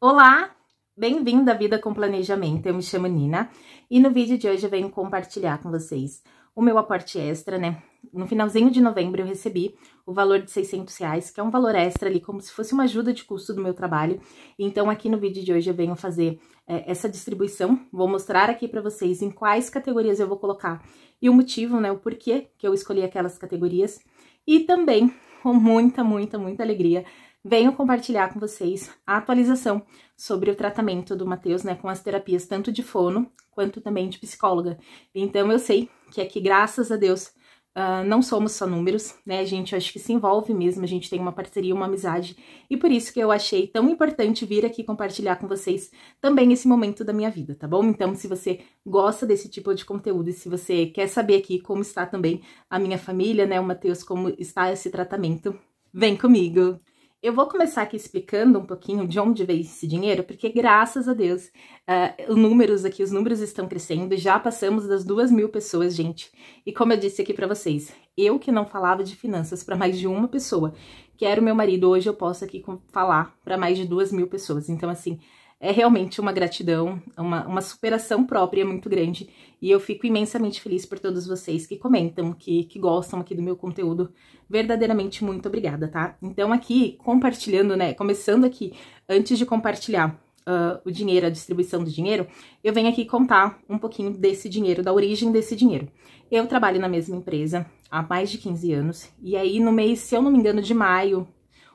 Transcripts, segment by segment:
Olá, bem-vindo à Vida com Planejamento. Eu me chamo Nina e no vídeo de hoje eu venho compartilhar com vocês o meu aporte extra, né? No finalzinho de novembro eu recebi o valor de 600 reais, que é um valor extra ali, como se fosse uma ajuda de custo do meu trabalho. Então aqui no vídeo de hoje eu venho fazer é, essa distribuição, vou mostrar aqui para vocês em quais categorias eu vou colocar e o motivo, né, o porquê que eu escolhi aquelas categorias. E também, com muita, muita, muita alegria, venho compartilhar com vocês a atualização sobre o tratamento do Matheus, né, com as terapias tanto de fono quanto também de psicóloga. Então eu sei que aqui, graças a Deus, uh, não somos só números, né, a gente acho que se envolve mesmo, a gente tem uma parceria, uma amizade, e por isso que eu achei tão importante vir aqui compartilhar com vocês também esse momento da minha vida, tá bom? Então se você gosta desse tipo de conteúdo e se você quer saber aqui como está também a minha família, né, o Matheus, como está esse tratamento, vem comigo! Eu vou começar aqui explicando um pouquinho de onde veio esse dinheiro, porque graças a Deus, uh, eh, os números aqui, os números estão crescendo, já passamos das duas mil pessoas, gente. E como eu disse aqui para vocês, eu que não falava de finanças para mais de uma pessoa, que era o meu marido, hoje eu posso aqui falar para mais de duas mil pessoas. Então, assim, é realmente uma gratidão, uma, uma superação própria muito grande. E eu fico imensamente feliz por todos vocês que comentam, que, que gostam aqui do meu conteúdo. Verdadeiramente muito obrigada, tá? Então, aqui, compartilhando, né? Começando aqui, antes de compartilhar uh, o dinheiro, a distribuição do dinheiro, eu venho aqui contar um pouquinho desse dinheiro, da origem desse dinheiro. Eu trabalho na mesma empresa há mais de 15 anos. E aí, no mês, se eu não me engano, de maio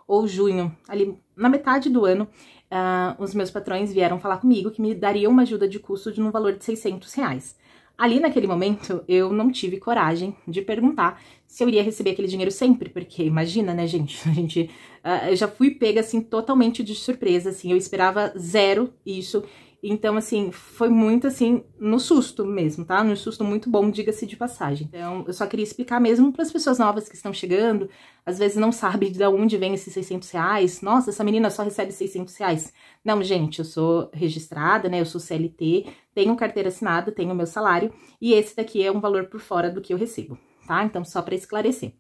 ou junho, ali na metade do ano, uh, os meus patrões vieram falar comigo que me dariam uma ajuda de custo de um valor de 600 reais. Ali naquele momento, eu não tive coragem de perguntar se eu iria receber aquele dinheiro sempre, porque imagina, né, gente? A gente uh, eu já fui pega assim totalmente de surpresa, assim, eu esperava zero isso então, assim, foi muito assim, no susto mesmo, tá? No susto muito bom, diga-se de passagem. Então, eu só queria explicar mesmo para as pessoas novas que estão chegando, às vezes não sabe de onde vem esses 600 reais. Nossa, essa menina só recebe 600 reais. Não, gente, eu sou registrada, né? Eu sou CLT, tenho carteira assinada, tenho meu salário, e esse daqui é um valor por fora do que eu recebo tá? Então, só para esclarecer.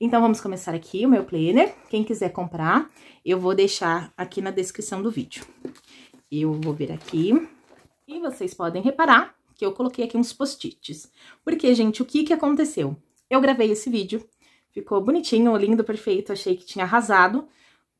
Então, vamos começar aqui o meu planner. Quem quiser comprar, eu vou deixar aqui na descrição do vídeo. Eu vou ver aqui. E vocês podem reparar que eu coloquei aqui uns post-its. Porque, gente, o que que aconteceu? Eu gravei esse vídeo, ficou bonitinho, lindo, perfeito, achei que tinha arrasado.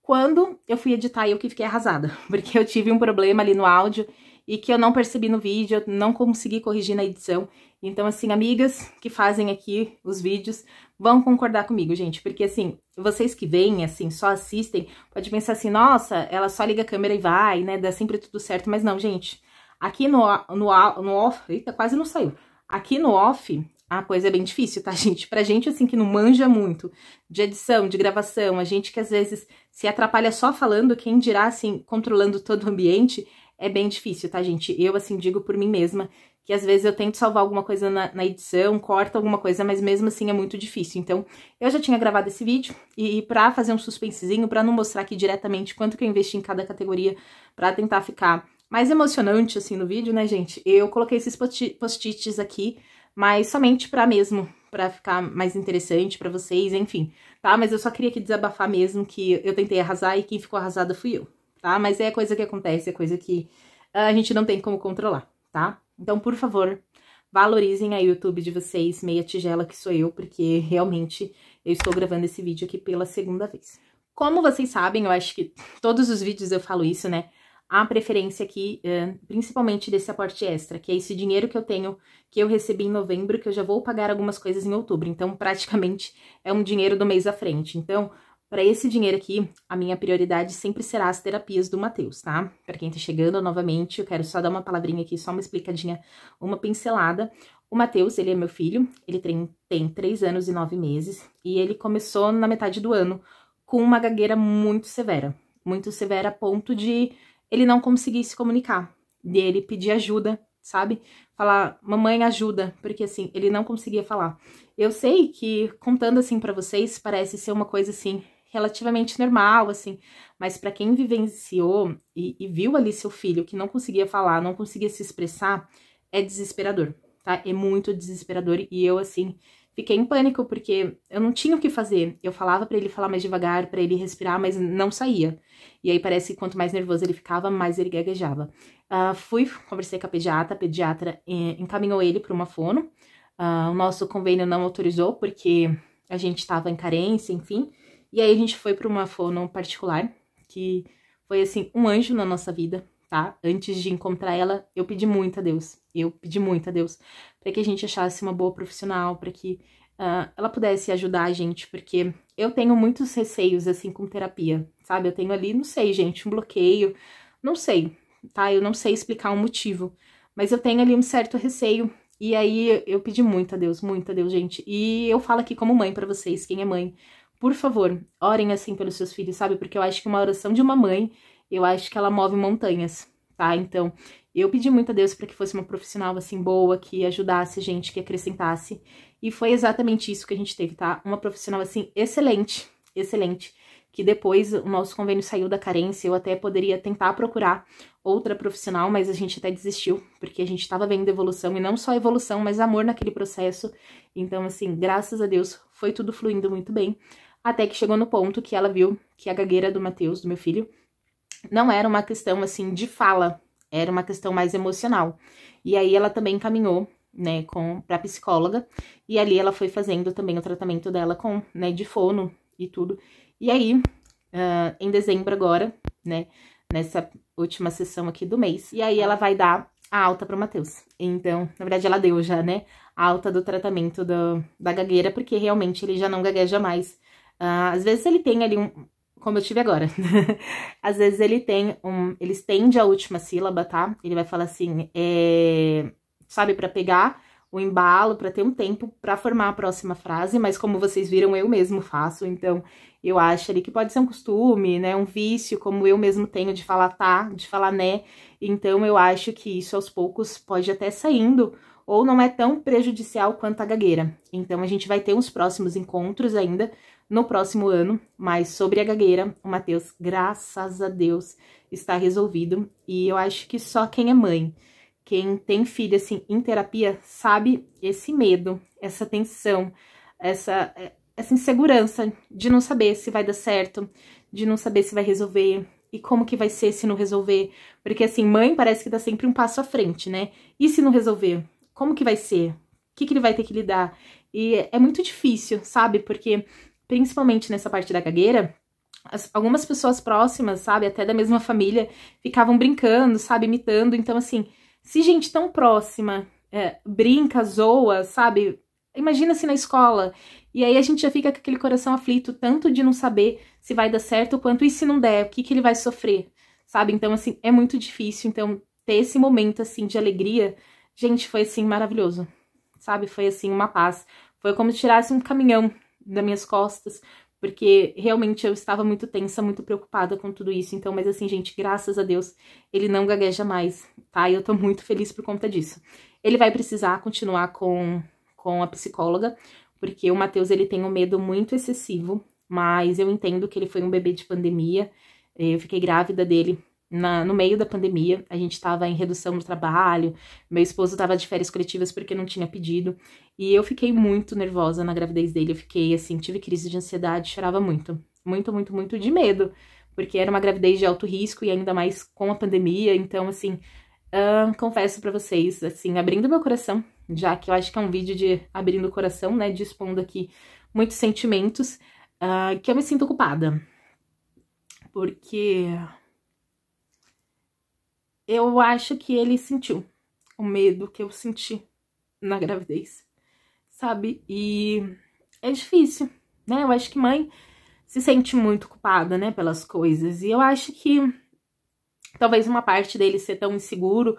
Quando eu fui editar, eu que fiquei arrasada, porque eu tive um problema ali no áudio e que eu não percebi no vídeo, eu não consegui corrigir na edição. Então, assim, amigas que fazem aqui os vídeos vão concordar comigo, gente, porque, assim, vocês que veem, assim, só assistem, pode pensar assim, nossa, ela só liga a câmera e vai, né, dá sempre tudo certo, mas não, gente, aqui no, no, no off, eita, quase não saiu, aqui no off... A coisa é bem difícil, tá, gente? Pra gente, assim, que não manja muito de edição, de gravação, a gente que às vezes se atrapalha só falando, quem dirá, assim, controlando todo o ambiente, é bem difícil, tá, gente? Eu, assim, digo por mim mesma que às vezes eu tento salvar alguma coisa na, na edição, corto alguma coisa, mas mesmo assim é muito difícil. Então, eu já tinha gravado esse vídeo e, e pra fazer um suspensezinho, pra não mostrar aqui diretamente quanto que eu investi em cada categoria pra tentar ficar mais emocionante, assim, no vídeo, né, gente? Eu coloquei esses post-its aqui, mas somente pra mesmo, pra ficar mais interessante pra vocês, enfim, tá? Mas eu só queria aqui desabafar mesmo que eu tentei arrasar e quem ficou arrasada fui eu tá? Mas é coisa que acontece, é coisa que ah, a gente não tem como controlar, tá? Então, por favor, valorizem a YouTube de vocês, meia tigela que sou eu, porque realmente eu estou gravando esse vídeo aqui pela segunda vez. Como vocês sabem, eu acho que todos os vídeos eu falo isso, né? A preferência aqui, ah, principalmente desse aporte extra, que é esse dinheiro que eu tenho, que eu recebi em novembro, que eu já vou pagar algumas coisas em outubro. Então, praticamente, é um dinheiro do mês à frente. Então, para esse dinheiro aqui, a minha prioridade sempre será as terapias do Matheus, tá? Para quem tá chegando novamente, eu quero só dar uma palavrinha aqui, só uma explicadinha, uma pincelada. O Matheus, ele é meu filho, ele tem, tem três anos e nove meses, e ele começou na metade do ano com uma gagueira muito severa. Muito severa a ponto de ele não conseguir se comunicar, de ele pedir ajuda, sabe? Falar, mamãe, ajuda, porque assim, ele não conseguia falar. Eu sei que, contando assim para vocês, parece ser uma coisa assim relativamente normal, assim. Mas para quem vivenciou e, e, viu ali seu filho que não conseguia falar, não conseguia se expressar, é desesperador, tá? É muito desesperador. E eu, assim, fiquei em pânico porque eu não tinha o que fazer. Eu falava para ele falar mais devagar, para ele respirar, mas não saía. E aí parece que quanto mais nervoso ele ficava, mais ele gaguejava. Uh, fui, conversei com a pediatra, a pediatra eh, encaminhou ele para uma fono. Uh, o nosso convênio não autorizou porque a gente estava em carência, enfim. E aí a gente foi para uma fono particular, que foi assim, um anjo na nossa vida, tá? Antes de encontrar ela, eu pedi muito a Deus. Eu pedi muito a Deus para que a gente achasse uma boa profissional, para que uh, ela pudesse ajudar a gente, porque eu tenho muitos receios assim com terapia, sabe? Eu tenho ali, não sei, gente, um bloqueio, não sei, tá? Eu não sei explicar o um motivo, mas eu tenho ali um certo receio. E aí eu pedi muito a Deus, muito a Deus, gente. E eu falo aqui como mãe para vocês, quem é mãe, por favor, orem assim pelos seus filhos, sabe? Porque eu acho que uma oração de uma mãe, eu acho que ela move montanhas, tá? Então, eu pedi muito a Deus para que fosse uma profissional assim boa, que ajudasse a gente, que acrescentasse. E foi exatamente isso que a gente teve, tá? Uma profissional assim excelente, excelente. Que depois o nosso convênio saiu da carência, eu até poderia tentar procurar outra profissional, mas a gente até desistiu, porque a gente estava vendo evolução, e não só evolução, mas amor naquele processo. Então, assim, graças a Deus foi tudo fluindo muito bem. Até que chegou no ponto que ela viu que a gagueira do Matheus, do meu filho, não era uma questão assim de fala, era uma questão mais emocional. E aí ela também caminhou, né, com para psicóloga, e ali ela foi fazendo também o tratamento dela com, né, de fono e tudo. E aí, uh, em dezembro agora, né, nessa última sessão aqui do mês, e aí ela vai dar a alta para o Matheus. Então, na verdade ela deu já, né, a alta do tratamento do, da gagueira, porque realmente ele já não gagueja mais. Ah, às vezes ele tem ali um. Como eu tive agora. às vezes ele tem um. Ele estende a última sílaba, tá? Ele vai falar assim, é, sabe, para pegar o embalo, para ter um tempo para formar a próxima frase, mas como vocês viram, eu mesmo faço, então eu acho ali que pode ser um costume, né? Um vício, como eu mesmo tenho de falar tá, de falar né. Então eu acho que isso aos poucos pode até saindo ou não é tão prejudicial quanto a gagueira. Então a gente vai ter uns próximos encontros ainda no próximo ano, mas sobre a gagueira, o Matheus, graças a Deus, está resolvido. E eu acho que só quem é mãe, quem tem filho assim em terapia, sabe esse medo, essa tensão, essa, é, essa insegurança de não saber se vai dar certo, de não saber se vai resolver, e como que vai ser se não resolver? Porque assim, mãe parece que dá tá sempre um passo à frente, né? E se não resolver? Como que vai ser? O que, que ele vai ter que lidar? E é muito difícil, sabe? Porque principalmente nessa parte da gagueira, as, algumas pessoas próximas, sabe, até da mesma família, ficavam brincando, sabe, imitando. Então, assim, se gente tão próxima é, brinca, zoa, sabe, imagina se na escola. E aí a gente já fica com aquele coração aflito, tanto de não saber se vai dar certo, quanto e se não der, o que, que ele vai sofrer, sabe? Então, assim, é muito difícil. Então, ter esse momento, assim, de alegria, gente, foi, assim, maravilhoso, sabe? Foi, assim, uma paz. Foi como se tirasse um caminhão das minhas costas, porque realmente eu estava muito tensa, muito preocupada com tudo isso. Então, mas assim, gente, graças a Deus, ele não gagueja mais, tá? E eu tô muito feliz por conta disso. Ele vai precisar continuar com, com a psicóloga, porque o Matheus, ele tem um medo muito excessivo, mas eu entendo que ele foi um bebê de pandemia, eu fiquei grávida dele na, no meio da pandemia, a gente estava em redução no trabalho, meu esposo estava de férias coletivas porque não tinha pedido, e eu fiquei muito nervosa na gravidez dele, eu fiquei assim, tive crise de ansiedade, chorava muito, muito, muito, muito de medo, porque era uma gravidez de alto risco e ainda mais com a pandemia, então assim, uh, confesso para vocês, assim, abrindo meu coração, já que eu acho que é um vídeo de abrindo o coração, né, dispondo aqui muitos sentimentos, uh, que eu me sinto culpada, porque eu acho que ele sentiu o medo que eu senti na gravidez, sabe? E é difícil, né? Eu acho que mãe se sente muito culpada, né, pelas coisas. E eu acho que talvez uma parte dele ser tão inseguro,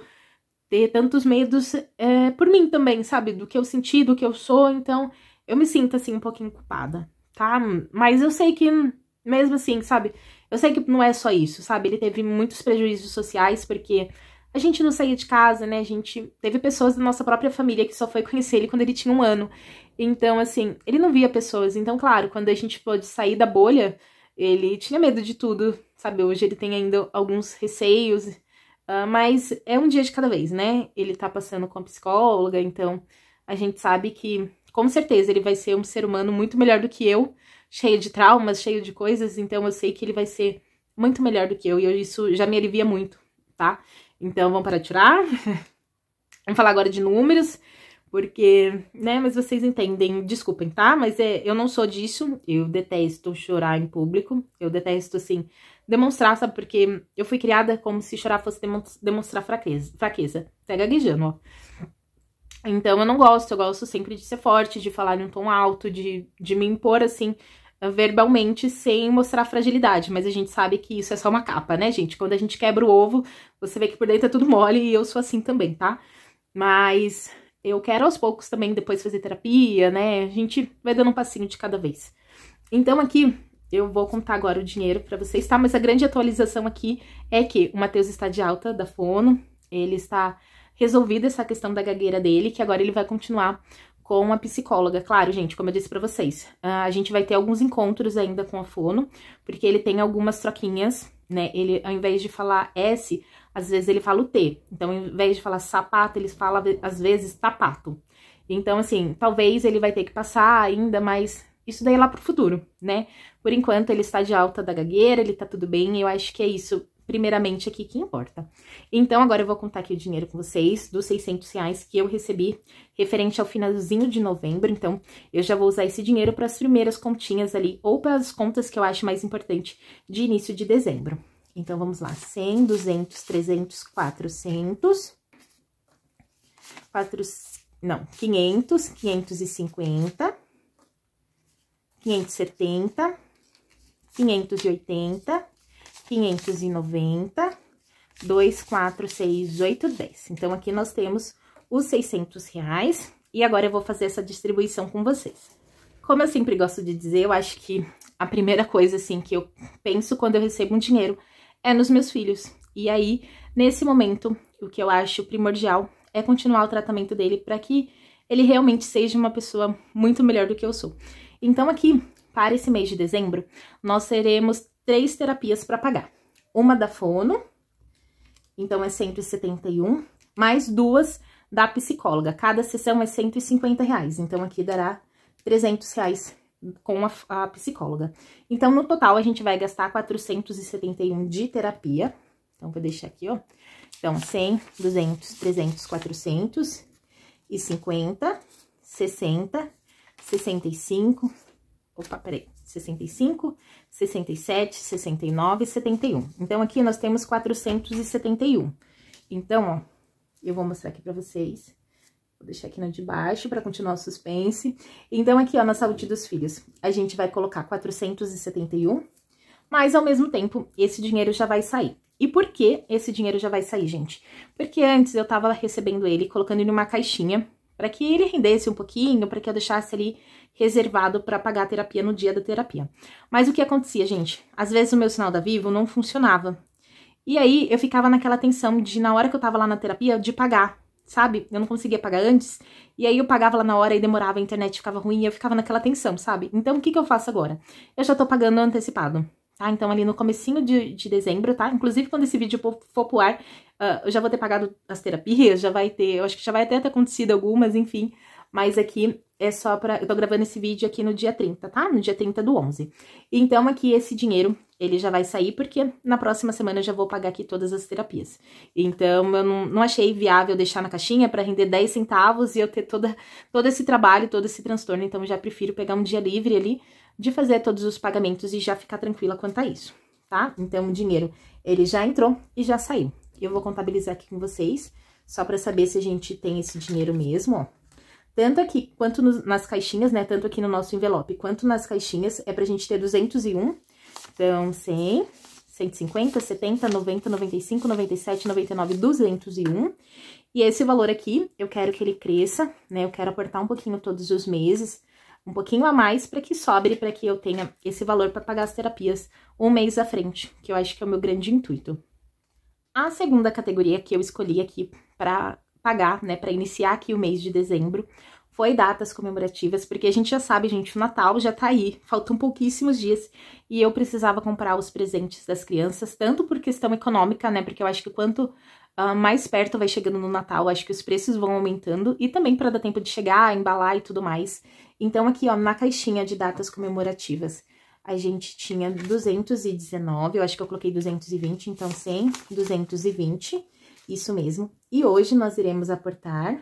ter tantos medos é, por mim também, sabe? Do que eu senti, do que eu sou. Então eu me sinto assim um pouquinho culpada, tá? Mas eu sei que mesmo assim, sabe? Eu sei que não é só isso, sabe? Ele teve muitos prejuízos sociais porque a gente não saía de casa, né? A gente teve pessoas da nossa própria família que só foi conhecer ele quando ele tinha um ano. Então, assim, ele não via pessoas. Então, claro, quando a gente pôde sair da bolha, ele tinha medo de tudo, sabe? Hoje ele tem ainda alguns receios, uh, mas é um dia de cada vez, né? Ele tá passando com a psicóloga, então a gente sabe que, com certeza, ele vai ser um ser humano muito melhor do que eu, cheio de traumas, cheio de coisas, então eu sei que ele vai ser muito melhor do que eu, e isso já me alivia muito, tá? Então vamos para tirar. vamos falar agora de números, porque, né, mas vocês entendem, desculpem, tá? Mas é, eu não sou disso, eu detesto chorar em público, eu detesto, assim, demonstrar, sabe? Porque eu fui criada como se chorar fosse demonstrar fraqueza, fraqueza, até gaguejando, ó. Então eu não gosto, eu gosto sempre de ser forte, de falar em um tom alto, de, de me impor assim verbalmente sem mostrar fragilidade, mas a gente sabe que isso é só uma capa, né, gente? Quando a gente quebra o ovo, você vê que por dentro é tudo mole e eu sou assim também, tá? Mas eu quero aos poucos também depois fazer terapia, né? A gente vai dando um passinho de cada vez. Então aqui eu vou contar agora o dinheiro para vocês, tá? Mas a grande atualização aqui é que o Matheus está de alta da fono, ele está resolvida essa questão da gagueira dele, que agora ele vai continuar com a psicóloga. Claro, gente, como eu disse para vocês, ah, a gente vai ter alguns encontros ainda com a Fono, porque ele tem algumas troquinhas, né? Ele, ao invés de falar S, às vezes ele fala o T. Então, ao invés de falar sapato, ele fala, às vezes, tapato. Então, assim, talvez ele vai ter que passar ainda, mas isso daí é lá pro futuro, né? Por enquanto, ele está de alta da gagueira, ele tá tudo bem, eu acho que é isso primeiramente aqui que importa. Então, agora eu vou contar aqui o dinheiro com vocês, dos 600 reais que eu recebi referente ao finalzinho de novembro. Então, eu já vou usar esse dinheiro para as primeiras continhas ali, ou para as contas que eu acho mais importante de início de dezembro. Então, vamos lá, 100, 200, 300, 400, 4 não, 500, 550, 570, 580, 590, 2, 4, 6, 8, 10. Então, aqui nós temos os 600 reais. E agora eu vou fazer essa distribuição com vocês. Como eu sempre gosto de dizer, eu acho que a primeira coisa, assim, que eu penso quando eu recebo um dinheiro é nos meus filhos. E aí, nesse momento, o que eu acho primordial é continuar o tratamento dele para que ele realmente seja uma pessoa muito melhor do que eu sou. Então, aqui, para esse mês de dezembro, nós teremos três terapias para pagar. Uma da fono, então é 171, mais duas da psicóloga. Cada sessão é 150 reais, então aqui dará 300 reais com a, a psicóloga. Então, no total, a gente vai gastar 471 de terapia. Então, vou deixar aqui, ó. Então, 100, 200, 300, 400 e 50, 60, 65, opa, peraí, 65, 67, 69 e 71. Então, aqui nós temos 471. Então, ó, eu vou mostrar aqui pra vocês. Vou deixar aqui no de baixo para continuar o suspense. Então, aqui, ó, na saúde dos filhos, a gente vai colocar 471, mas, ao mesmo tempo, esse dinheiro já vai sair. E por que esse dinheiro já vai sair, gente? Porque antes eu tava recebendo ele, colocando ele numa caixinha, para que ele rendesse um pouquinho, para que eu deixasse ali reservado para pagar a terapia no dia da terapia. Mas o que acontecia, gente? Às vezes o meu sinal da Vivo não funcionava. E aí eu ficava naquela tensão de, na hora que eu tava lá na terapia, de pagar, sabe? Eu não conseguia pagar antes. E aí eu pagava lá na hora e demorava, a internet ficava ruim e eu ficava naquela tensão, sabe? Então o que, que eu faço agora? Eu já tô pagando antecipado. Tá? Então, ali no comecinho de, de dezembro, tá? Inclusive, quando esse vídeo for pro ar, uh, eu já vou ter pagado as terapias, já vai ter, eu acho que já vai até ter acontecido algumas, enfim. Mas aqui é só pra... Eu tô gravando esse vídeo aqui no dia 30, tá? No dia 30 do 11. Então, aqui esse dinheiro, ele já vai sair, porque na próxima semana eu já vou pagar aqui todas as terapias. Então, eu não, não achei viável deixar na caixinha para render 10 centavos e eu ter toda, todo esse trabalho, todo esse transtorno. Então, eu já prefiro pegar um dia livre ali de fazer todos os pagamentos e já ficar tranquila quanto a isso, tá? Então, o dinheiro, ele já entrou e já saiu. Eu vou contabilizar aqui com vocês, só para saber se a gente tem esse dinheiro mesmo, ó tanto aqui, quanto nos, nas caixinhas, né? Tanto aqui no nosso envelope, quanto nas caixinhas, é pra gente ter 201. Então, 100, 150, 70, 90, 95, 97, 99, 201. E esse valor aqui, eu quero que ele cresça, né? Eu quero aportar um pouquinho todos os meses, um pouquinho a mais para que sobre, para que eu tenha esse valor para pagar as terapias um mês à frente, que eu acho que é o meu grande intuito. A segunda categoria que eu escolhi aqui para pagar, né, para iniciar aqui o mês de dezembro, foi datas comemorativas, porque a gente já sabe, gente, o Natal já tá aí, faltam pouquíssimos dias, e eu precisava comprar os presentes das crianças, tanto por questão econômica, né, porque eu acho que quanto uh, mais perto vai chegando no Natal, acho que os preços vão aumentando, e também para dar tempo de chegar, embalar e tudo mais. Então aqui, ó, na caixinha de datas comemorativas, a gente tinha 219, eu acho que eu coloquei 220, então 100, 220, isso mesmo. E hoje nós iremos aportar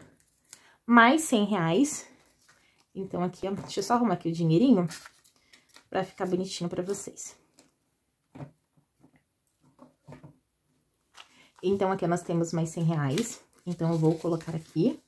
mais 100 reais. Então, aqui, ó, deixa eu só arrumar aqui o dinheirinho pra ficar bonitinho pra vocês. Então, aqui nós temos mais 100 reais. Então, eu vou colocar aqui.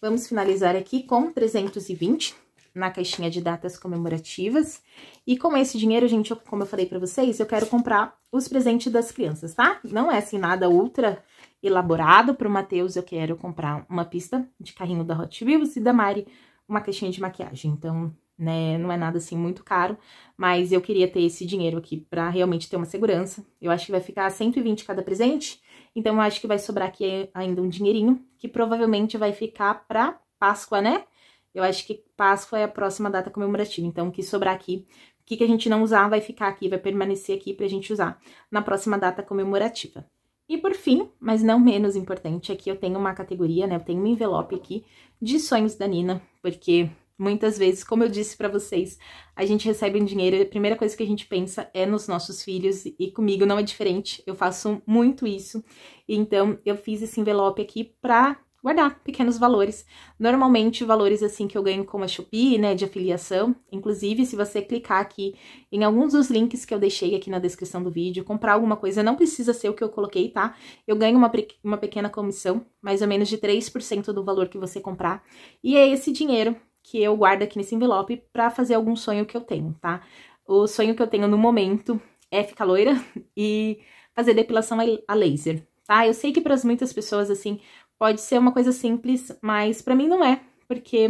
Vamos finalizar aqui com 320 na caixinha de datas comemorativas. E com esse dinheiro, gente, eu, como eu falei pra vocês, eu quero comprar os presentes das crianças, tá? Não é assim nada ultra elaborado. Pro Matheus, eu quero comprar uma pista de carrinho da Hot Wheels e da Mari uma caixinha de maquiagem. Então, né, não é nada assim muito caro, mas eu queria ter esse dinheiro aqui pra realmente ter uma segurança. Eu acho que vai ficar 120 cada presente, então eu acho que vai sobrar aqui ainda um dinheirinho, que provavelmente vai ficar pra Páscoa, né? Eu acho que Páscoa é a próxima data comemorativa, então o que sobrar aqui, o que, que a gente não usar vai ficar aqui, vai permanecer aqui para a gente usar na próxima data comemorativa. E por fim, mas não menos importante, aqui eu tenho uma categoria, né? Eu tenho um envelope aqui de sonhos da Nina, porque muitas vezes, como eu disse para vocês, a gente recebe um dinheiro e a primeira coisa que a gente pensa é nos nossos filhos e comigo não é diferente. Eu faço muito isso. Então, eu fiz esse envelope aqui para guardar pequenos valores. Normalmente, valores assim que eu ganho como a Shopee, né, de afiliação. Inclusive, se você clicar aqui em alguns dos links que eu deixei aqui na descrição do vídeo, comprar alguma coisa, não precisa ser o que eu coloquei, tá? Eu ganho uma, uma pequena comissão, mais ou menos de 3% do valor que você comprar. E é esse dinheiro que eu guardo aqui nesse envelope para fazer algum sonho que eu tenho, tá? O sonho que eu tenho no momento é ficar loira e fazer depilação a laser, tá? Eu sei que para muitas pessoas, assim, Pode ser uma coisa simples, mas para mim não é, porque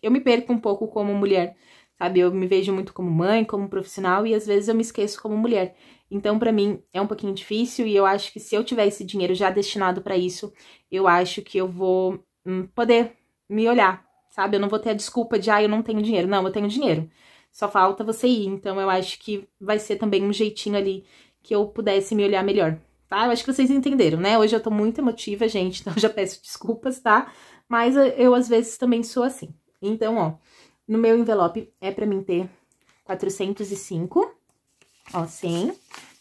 eu me perco um pouco como mulher, sabe? Eu me vejo muito como mãe, como profissional e às vezes eu me esqueço como mulher. Então, para mim é um pouquinho difícil e eu acho que se eu tiver esse dinheiro já destinado para isso, eu acho que eu vou hum, poder me olhar, sabe? Eu não vou ter a desculpa de ah, eu não tenho dinheiro. Não, eu tenho dinheiro. Só falta você ir. Então, eu acho que vai ser também um jeitinho ali que eu pudesse me olhar melhor tá? Eu acho que vocês entenderam, né? Hoje eu tô muito emotiva, gente, então já peço desculpas, tá? Mas eh, eu, às vezes também sou assim. Então, ó, no meu envelope é para mim ter 405, ó, 100,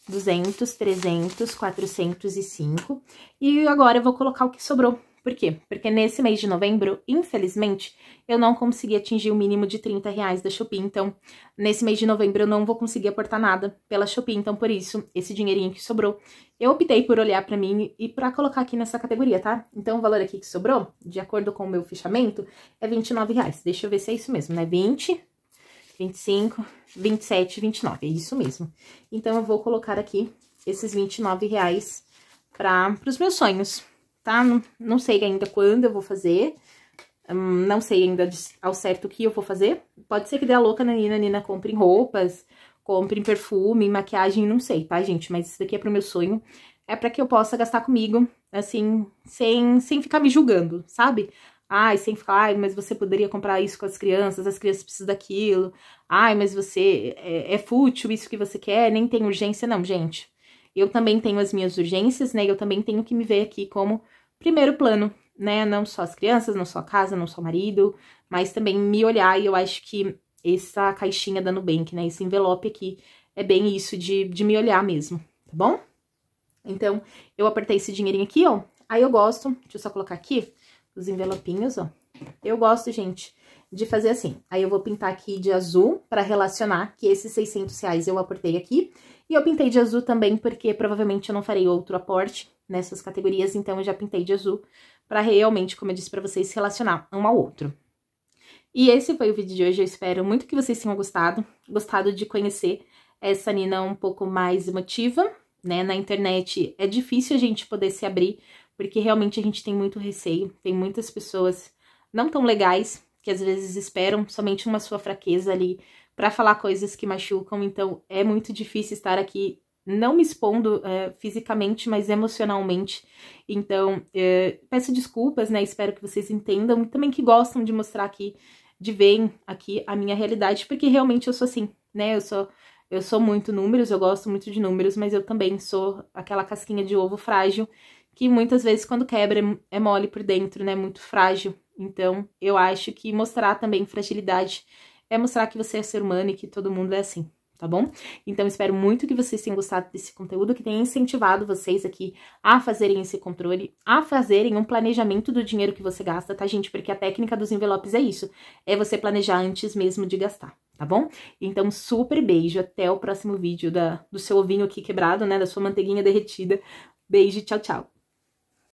200, 300, 405. E agora eu vou colocar o que sobrou, por quê? Porque nesse mês de novembro, infelizmente, eu não consegui atingir o mínimo de 30 reais da Shopee. Então, nesse mês de novembro, eu não vou conseguir aportar nada pela Shopee. Então, por isso, esse dinheirinho que sobrou, eu optei por olhar para mim e para colocar aqui nessa categoria, tá? Então, o valor aqui que sobrou, de acordo com o meu fechamento, é 29 reais. Deixa eu ver se é isso mesmo, né? 20, 25, 27, 29. É isso mesmo. Então, eu vou colocar aqui esses 29 reais para os meus sonhos tá? Não, não sei ainda quando eu vou fazer, hum, não sei ainda ao certo o que eu vou fazer. Pode ser que dê a louca na Nina, a Nina compre roupas, compre perfume, maquiagem, não sei, tá, gente? Mas isso daqui é pro meu sonho, é para que eu possa gastar comigo, assim, sem, sem ficar me julgando, sabe? Ai, sem ficar, ai, mas você poderia comprar isso com as crianças, as crianças precisam daquilo. Ai, mas você é, é fútil isso que você quer, nem tem urgência, não, gente. Eu também tenho as minhas urgências, né? Eu também tenho que me ver aqui como primeiro plano, né? Não só as crianças, não só a casa, não só o marido, mas também me olhar. E eu acho que essa caixinha da Nubank, né? Esse envelope aqui é bem isso de, de me olhar mesmo, tá bom? Então, eu apertei esse dinheirinho aqui, ó. Aí eu gosto, deixa eu só colocar aqui os envelopinhos, ó. Eu gosto, gente, de fazer assim. Aí eu vou pintar aqui de azul para relacionar que esses 600 reais eu aportei aqui. E eu pintei de azul também porque provavelmente eu não farei outro aporte, nessas categorias, então eu já pintei de azul para realmente, como eu disse para vocês, se relacionar um ao outro. E esse foi o vídeo de hoje, eu espero muito que vocês tenham gostado, gostado de conhecer essa Nina um pouco mais emotiva, né? Na internet é difícil a gente poder se abrir, porque realmente a gente tem muito receio, tem muitas pessoas não tão legais que às vezes esperam somente uma sua fraqueza ali para falar coisas que machucam, então é muito difícil estar aqui não me expondo é, fisicamente, mas emocionalmente. Então, é, peço desculpas, né? Espero que vocês entendam e também que gostam de mostrar aqui, de ver aqui a minha realidade, porque realmente eu sou assim, né? Eu sou. Eu sou muito números, eu gosto muito de números, mas eu também sou aquela casquinha de ovo frágil que muitas vezes quando quebra é mole por dentro, né? Muito frágil. Então, eu acho que mostrar também fragilidade é mostrar que você é ser humano e que todo mundo é assim tá bom? Então, espero muito que vocês tenham gostado desse conteúdo, que tenha incentivado vocês aqui a fazerem esse controle, a fazerem um planejamento do dinheiro que você gasta, tá, gente? Porque a técnica dos envelopes é isso, é você planejar antes mesmo de gastar, tá bom? Então, super beijo, até o próximo vídeo da, do seu ovinho aqui quebrado, né, da sua manteiguinha derretida. Beijo, tchau, tchau!